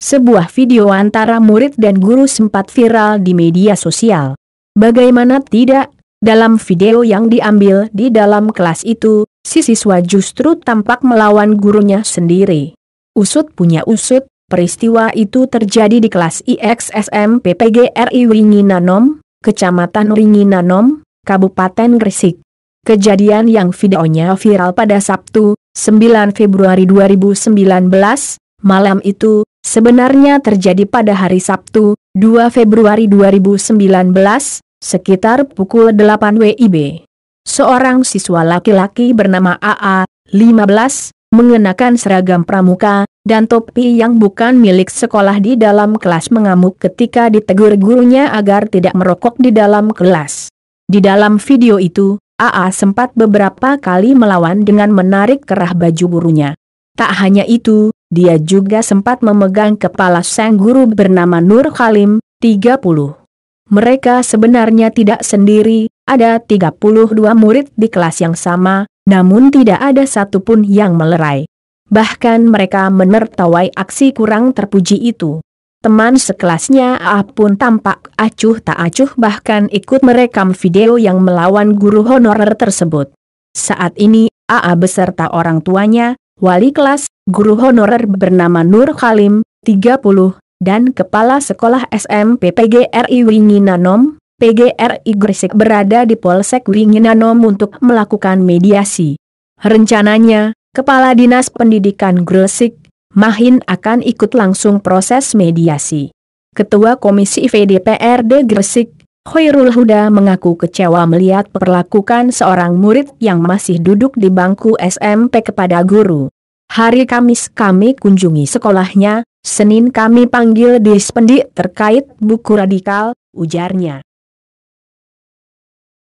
Sebuah video antara murid dan guru sempat viral di media sosial. Bagaimana tidak, dalam video yang diambil di dalam kelas itu, si siswa justru tampak melawan gurunya sendiri. Usut punya usut, peristiwa itu terjadi di kelas IXSM PPGRI Ringinanom, Kecamatan Ringinanom, Kabupaten Gresik. Kejadian yang videonya viral pada Sabtu, 9 Februari 2019, malam itu, sebenarnya terjadi pada hari Sabtu, 2 Februari 2019, sekitar pukul 8 WIB. Seorang siswa laki-laki bernama AA, 15, mengenakan seragam pramuka, dan topi yang bukan milik sekolah di dalam kelas mengamuk ketika ditegur gurunya agar tidak merokok di dalam kelas. Di dalam video itu, AA sempat beberapa kali melawan dengan menarik kerah baju gurunya. Tak hanya itu, dia juga sempat memegang kepala sang guru bernama Nur Halim, 30. Mereka sebenarnya tidak sendiri, ada 32 murid di kelas yang sama, namun tidak ada satupun yang melerai. Bahkan mereka menertawai aksi kurang terpuji itu. Teman sekelasnya A pun tampak acuh tak acuh bahkan ikut merekam video yang melawan guru honorer tersebut. Saat ini, AA beserta orang tuanya, wali kelas, guru honorer bernama Nur Kalim, 30, dan Kepala Sekolah SMP PGRI Winginanom, PGRI Gresik berada di Polsek Winginanom untuk melakukan mediasi. Rencananya, Kepala Dinas Pendidikan Gresik, Mahin akan ikut langsung proses mediasi. Ketua Komisi VDPRD Gresik, Khairul Huda mengaku kecewa melihat perlakukan seorang murid yang masih duduk di bangku SMP kepada guru. Hari Kamis kami kunjungi sekolahnya, Senin kami panggil dispendik terkait buku radikal, ujarnya.